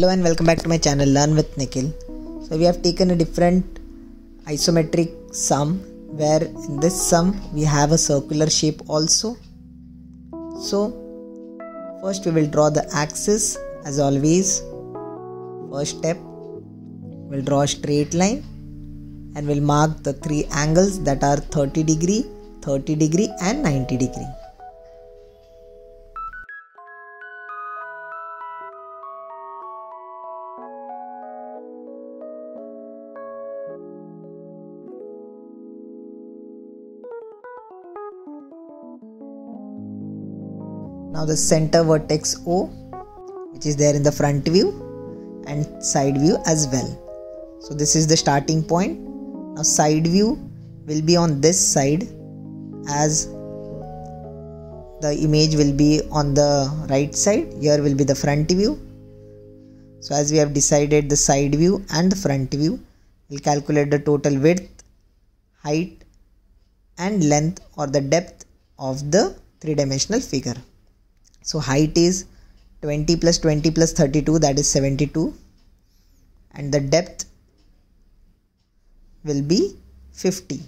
hello and welcome back to my channel learn with nikhil so we have taken a different isometric sum where in this sum we have a circular shape also so first we will draw the axis as always first step we'll draw a straight line and we'll mark the three angles that are 30 degree 30 degree and 90 degree now the center vertex o which is there in the front view and side view as well so this is the starting point now side view will be on this side as the image will be on the right side here will be the front view so as we have decided the side view and the front view we'll calculate the total width height and length or the depth of the three dimensional figure so height is 20 plus 20 plus 32 that is 72 and the depth will be 50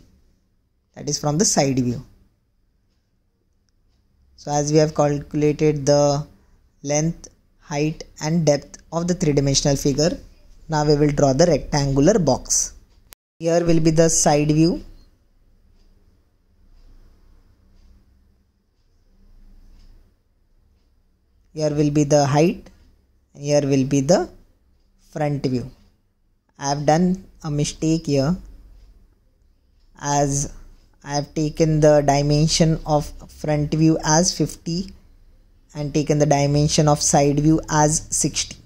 that is from the side view. So as we have calculated the length, height and depth of the three-dimensional figure, now we will draw the rectangular box. Here will be the side view here will be the height here will be the front view I have done a mistake here as I have taken the dimension of front view as 50 and taken the dimension of side view as 60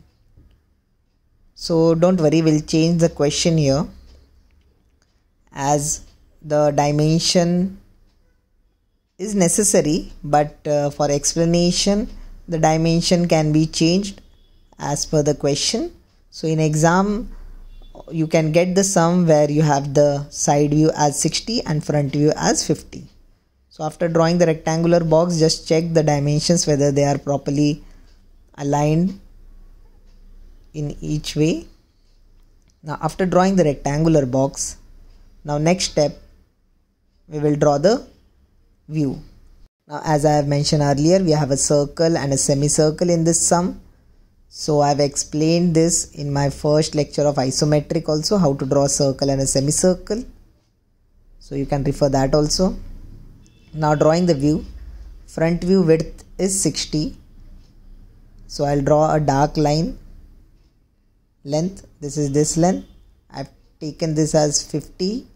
so don't worry we'll change the question here as the dimension is necessary but uh, for explanation the dimension can be changed as per the question so in exam you can get the sum where you have the side view as 60 and front view as 50 so after drawing the rectangular box just check the dimensions whether they are properly aligned in each way now after drawing the rectangular box now next step we will draw the view now as I have mentioned earlier we have a circle and a semicircle in this sum. So I have explained this in my first lecture of isometric also how to draw a circle and a semicircle. So you can refer that also. Now drawing the view. Front view width is 60. So I'll draw a dark line. Length. This is this length. I've taken this as 50.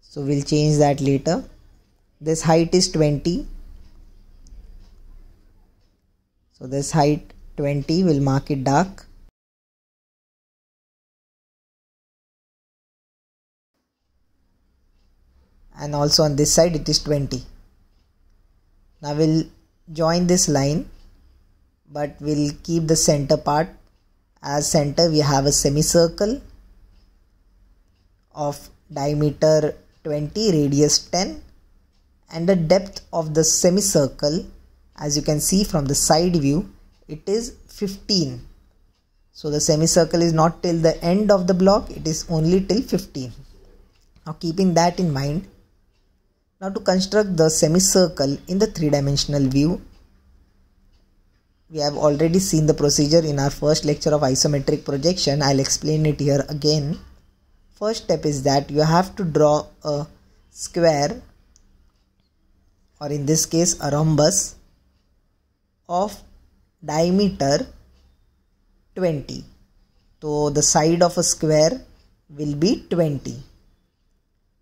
So we'll change that later. This height is 20. So this height 20 will mark it dark. And also on this side it is 20. Now we'll join this line but we'll keep the center part as center we have a semicircle of diameter 20 radius 10 and the depth of the semicircle as you can see from the side view it is 15 so the semicircle is not till the end of the block it is only till 15 now keeping that in mind now to construct the semicircle in the three-dimensional view, we have already seen the procedure in our first lecture of isometric projection. I'll explain it here again. First step is that you have to draw a square or in this case a rhombus of diameter 20 so the side of a square will be 20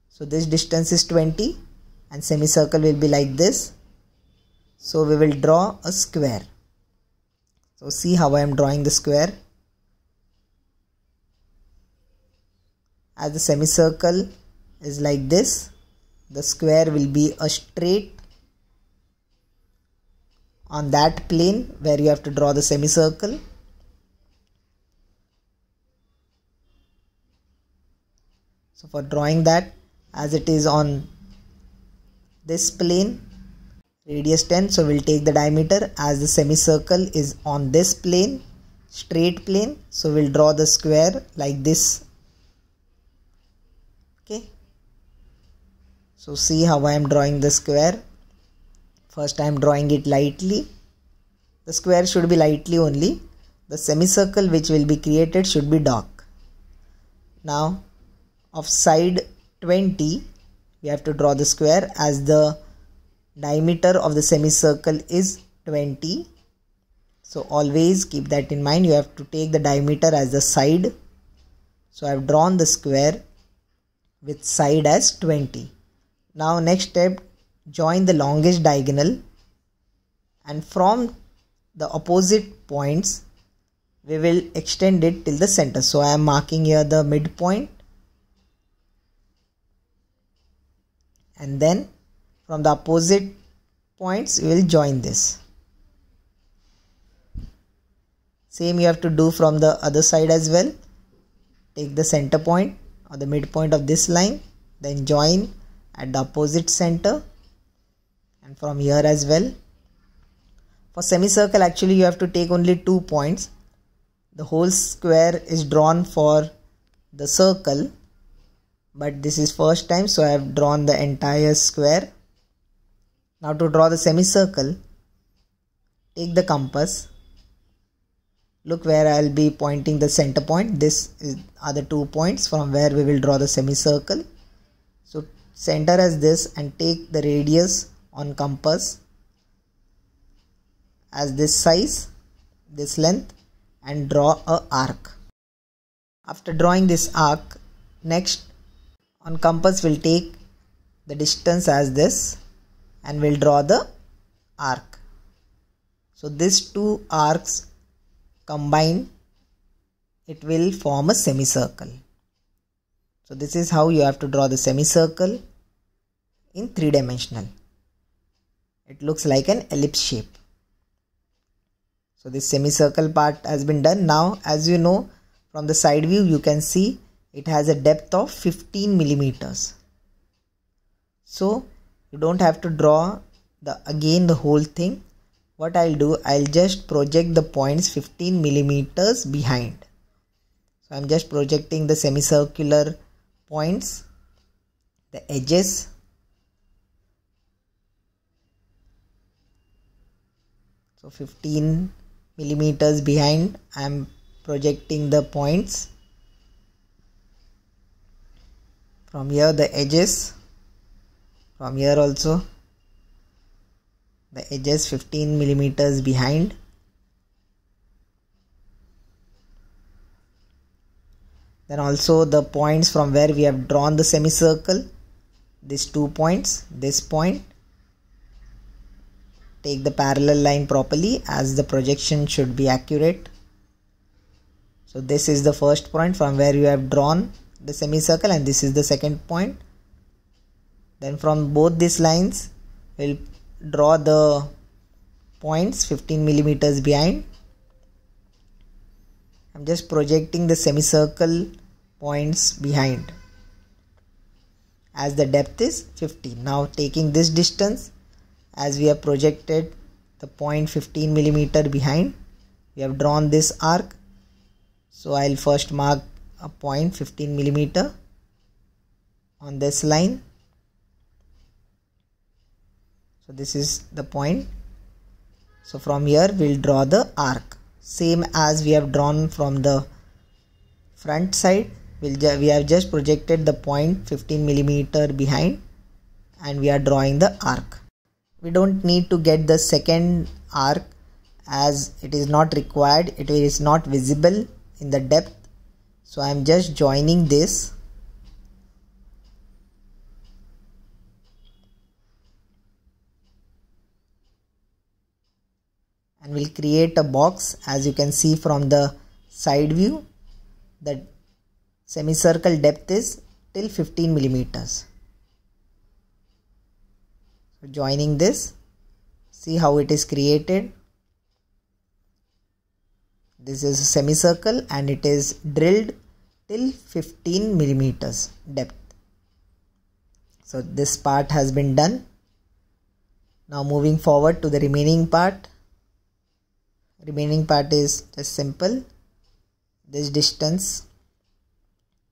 so this distance is 20 and semicircle will be like this so we will draw a square so see how I am drawing the square as the semicircle is like this the square will be a straight on that plane where you have to draw the semicircle. So for drawing that as it is on this plane radius 10 so we'll take the diameter as the semicircle is on this plane straight plane so we'll draw the square like this okay so see how I am drawing the square First I am drawing it lightly. The square should be lightly only. The semicircle which will be created should be dark. Now of side 20 we have to draw the square as the diameter of the semicircle is 20. So always keep that in mind. You have to take the diameter as the side. So I have drawn the square with side as 20. Now next step join the longest diagonal and from the opposite points we will extend it till the center so I am marking here the midpoint and then from the opposite points we will join this same you have to do from the other side as well take the center point or the midpoint of this line then join at the opposite center and from here as well. For semicircle actually you have to take only two points. The whole square is drawn for the circle but this is first time so I have drawn the entire square. Now to draw the semicircle take the compass look where I'll be pointing the center point this is, are the two points from where we will draw the semicircle so center as this and take the radius on compass as this size, this length and draw a arc. After drawing this arc, next on compass we'll take the distance as this and we'll draw the arc. So these two arcs combine; it will form a semicircle. So this is how you have to draw the semicircle in three dimensional it looks like an ellipse shape so this semicircle part has been done now as you know from the side view you can see it has a depth of 15 millimeters so you don't have to draw the again the whole thing what I'll do I'll just project the points 15 millimeters behind so I'm just projecting the semicircular points the edges 15 millimeters behind I am projecting the points from here the edges from here also the edges 15 millimeters behind then also the points from where we have drawn the semicircle these two points this point Take the parallel line properly as the projection should be accurate. So this is the first point from where you have drawn the semicircle and this is the second point. Then from both these lines we'll draw the points 15 millimeters behind. I'm just projecting the semicircle points behind as the depth is 15. Now taking this distance as we have projected the point 15 millimeter behind we have drawn this arc so I'll first mark a point 15 millimeter on this line so this is the point so from here we'll draw the arc same as we have drawn from the front side we'll we have just projected the point 15 millimeter behind and we are drawing the arc we don't need to get the second arc as it is not required it is not visible in the depth so I am just joining this and we'll create a box as you can see from the side view the semicircle depth is till 15 millimeters joining this, see how it is created. This is a semicircle and it is drilled till 15 millimeters depth. So this part has been done. Now moving forward to the remaining part. Remaining part is just simple. This distance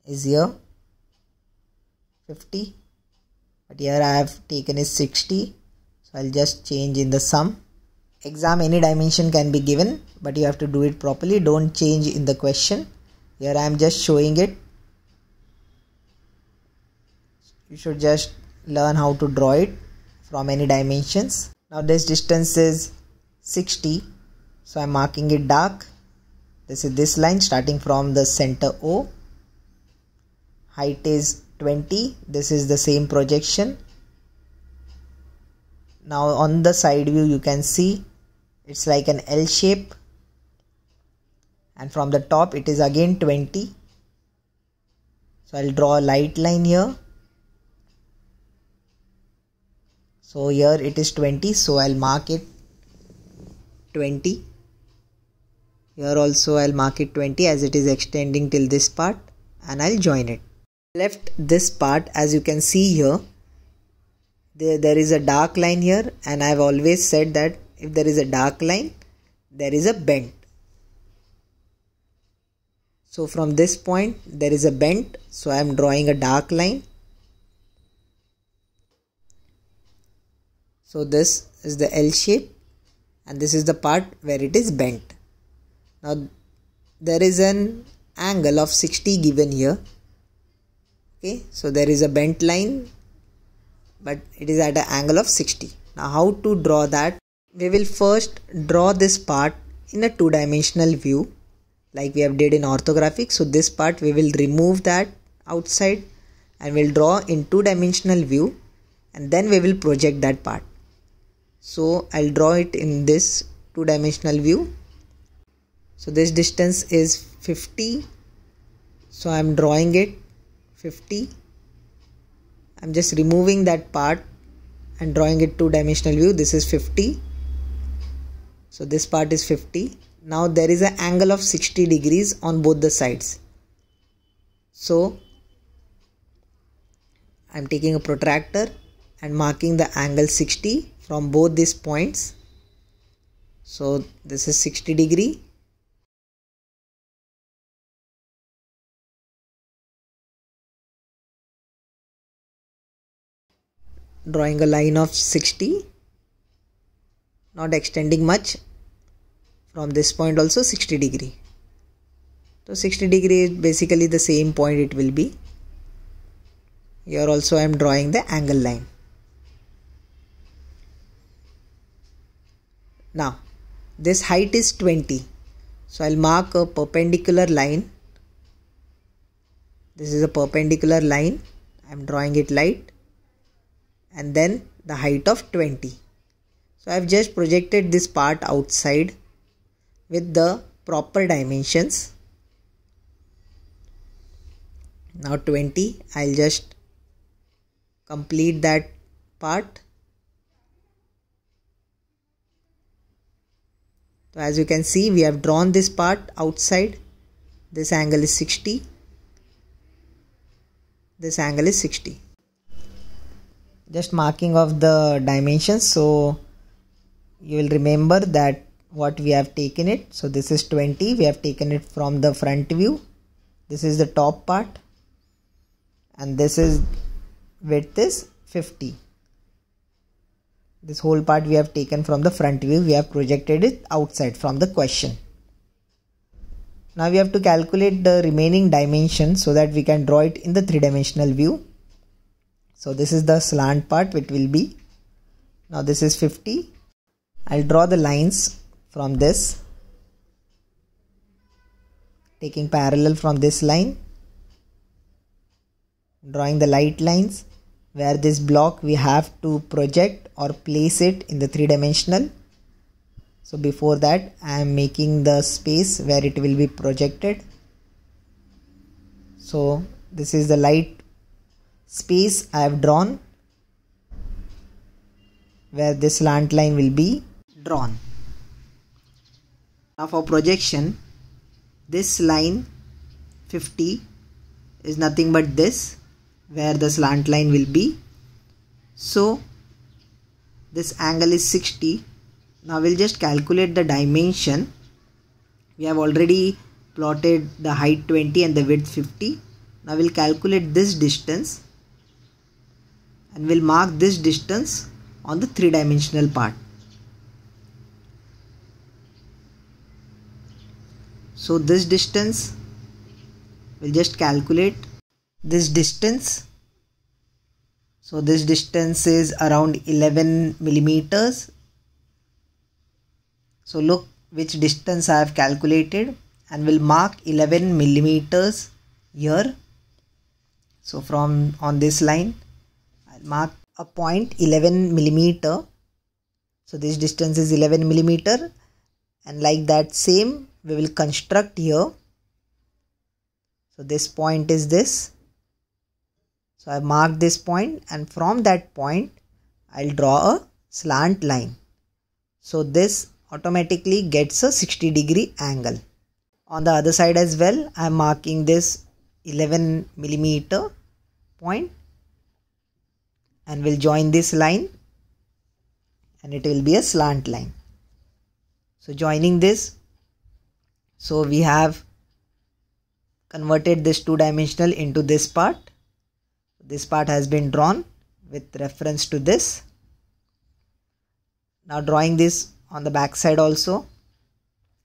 is here 50 but here I have taken is 60 so I'll just change in the sum exam any dimension can be given but you have to do it properly don't change in the question here I am just showing it you should just learn how to draw it from any dimensions now this distance is 60 so I'm marking it dark this is this line starting from the center O height is 20 this is the same projection now on the side view you can see it's like an L shape and from the top it is again 20 so I'll draw a light line here so here it is 20 so I'll mark it 20 here also I'll mark it 20 as it is extending till this part and I'll join it left this part as you can see here there, there is a dark line here and I've always said that if there is a dark line there is a bend so from this point there is a bend so I am drawing a dark line so this is the L shape and this is the part where it is bent now there is an angle of 60 given here okay so there is a bent line but it is at an angle of 60 now how to draw that we will first draw this part in a two dimensional view like we have did in orthographic so this part we will remove that outside and we'll draw in two dimensional view and then we will project that part so I'll draw it in this two dimensional view so this distance is 50 so I'm drawing it 50 I'm just removing that part and drawing it two dimensional view this is 50 so this part is 50 now there is an angle of 60 degrees on both the sides so I'm taking a protractor and marking the angle 60 from both these points so this is 60 degree drawing a line of 60 not extending much from this point also 60 degree so 60 degree is basically the same point it will be here also I am drawing the angle line now this height is 20 so I'll mark a perpendicular line this is a perpendicular line I'm drawing it light and then the height of 20. So I have just projected this part outside with the proper dimensions. Now 20, I'll just complete that part. So as you can see, we have drawn this part outside. This angle is 60. This angle is 60 just marking of the dimensions so you will remember that what we have taken it so this is 20 we have taken it from the front view this is the top part and this is width is 50 this whole part we have taken from the front view we have projected it outside from the question now we have to calculate the remaining dimension so that we can draw it in the three dimensional view so this is the slant part which will be. Now this is 50. I'll draw the lines from this. Taking parallel from this line. Drawing the light lines. Where this block we have to project or place it in the three dimensional. So before that I am making the space where it will be projected. So this is the light space I have drawn where this slant line will be drawn. Now for projection this line 50 is nothing but this where the slant line will be. So this angle is 60. Now we'll just calculate the dimension. We have already plotted the height 20 and the width 50. Now we'll calculate this distance and we'll mark this distance on the three dimensional part. So this distance we'll just calculate this distance. So this distance is around 11 millimeters. So look which distance I have calculated and we'll mark 11 millimeters here. So from on this line mark a point 11 millimeter so this distance is 11 millimeter and like that same we will construct here so this point is this so I mark this point and from that point I'll draw a slant line so this automatically gets a 60 degree angle on the other side as well I'm marking this 11 millimeter point and we'll join this line and it will be a slant line so joining this so we have converted this two dimensional into this part this part has been drawn with reference to this now drawing this on the back side also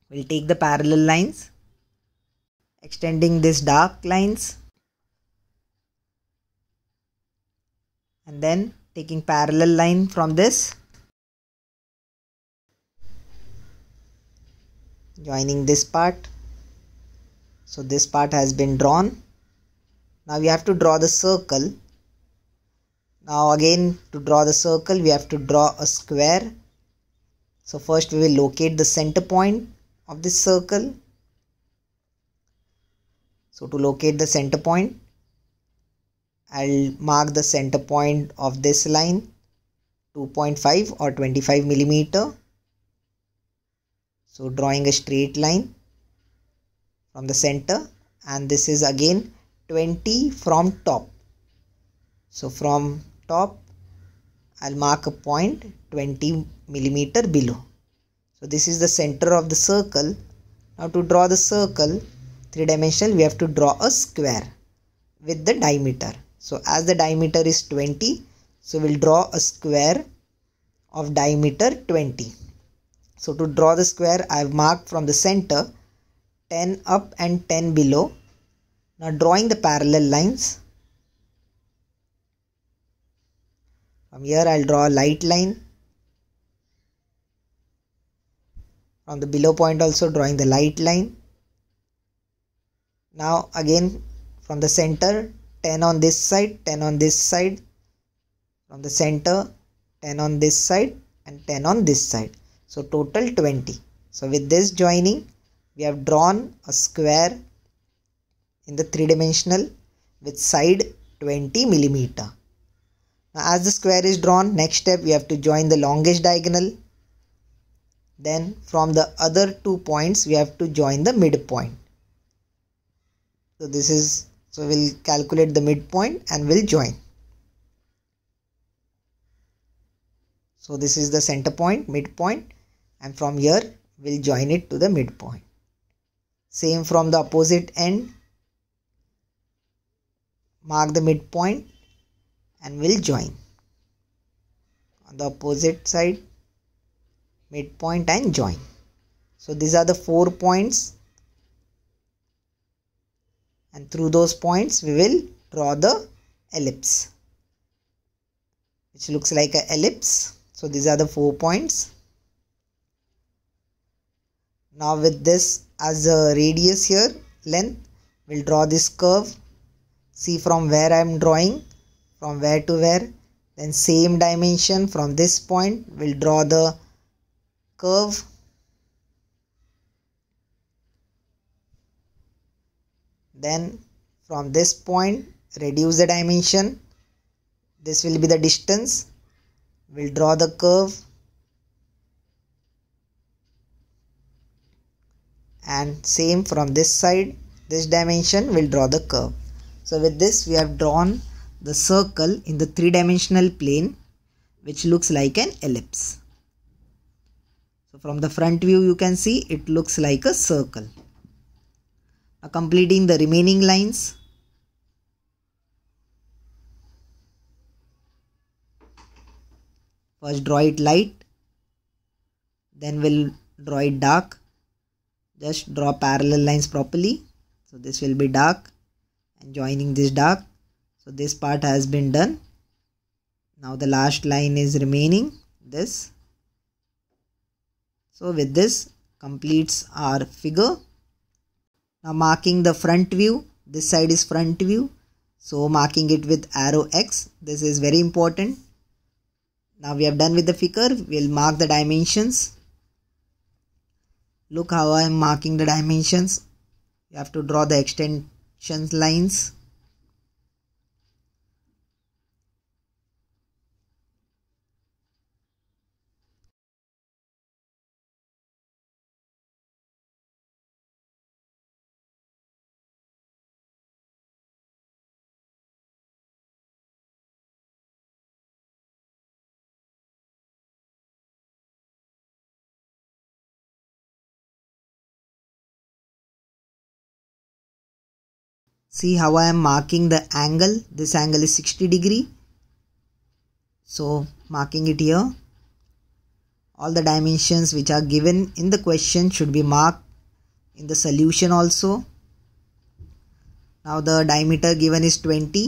we'll take the parallel lines extending this dark lines and then taking parallel line from this joining this part so this part has been drawn now we have to draw the circle now again to draw the circle we have to draw a square so first we will locate the center point of this circle so to locate the center point I'll mark the center point of this line 2.5 or 25 millimeter. So drawing a straight line from the center and this is again 20 from top. So from top I'll mark a point 20 millimeter below. So this is the center of the circle. Now to draw the circle three dimensional we have to draw a square with the diameter. So as the diameter is 20, so we'll draw a square of diameter 20. So to draw the square, I've marked from the center 10 up and 10 below. Now drawing the parallel lines. From here I'll draw a light line. From the below point also drawing the light line. Now again from the center 10 on this side 10 on this side from the center 10 on this side and 10 on this side so total 20 so with this joining we have drawn a square in the three dimensional with side 20 millimeter now as the square is drawn next step we have to join the longest diagonal then from the other two points we have to join the midpoint so this is so we'll calculate the midpoint and we'll join. So this is the center point, midpoint and from here we'll join it to the midpoint. Same from the opposite end. Mark the midpoint and we'll join. On the opposite side, midpoint and join. So these are the four points and through those points we will draw the ellipse which looks like an ellipse. So these are the four points. Now with this as a radius here length we'll draw this curve see from where I am drawing from where to where then same dimension from this point we'll draw the curve then from this point reduce the dimension this will be the distance we'll draw the curve and same from this side this dimension we'll draw the curve so with this we have drawn the circle in the three-dimensional plane which looks like an ellipse so from the front view you can see it looks like a circle completing the remaining lines. First draw it light, then we'll draw it dark. Just draw parallel lines properly. So this will be dark and joining this dark. So this part has been done. Now the last line is remaining this. So with this completes our figure. Now marking the front view, this side is front view. So marking it with arrow X, this is very important. Now we have done with the figure, we'll mark the dimensions. Look how I am marking the dimensions. You have to draw the extensions lines. see how I am marking the angle this angle is 60 degree so marking it here all the dimensions which are given in the question should be marked in the solution also now the diameter given is 20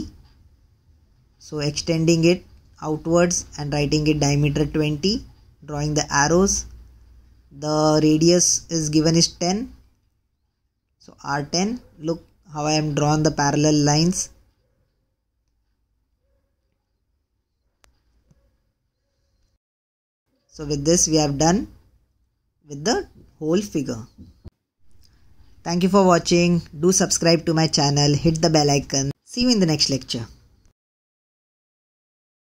so extending it outwards and writing it diameter 20 drawing the arrows the radius is given is 10 so r10 look how I am drawn the parallel lines so with this we have done with the whole figure thank you for watching do subscribe to my channel hit the bell icon see you in the next lecture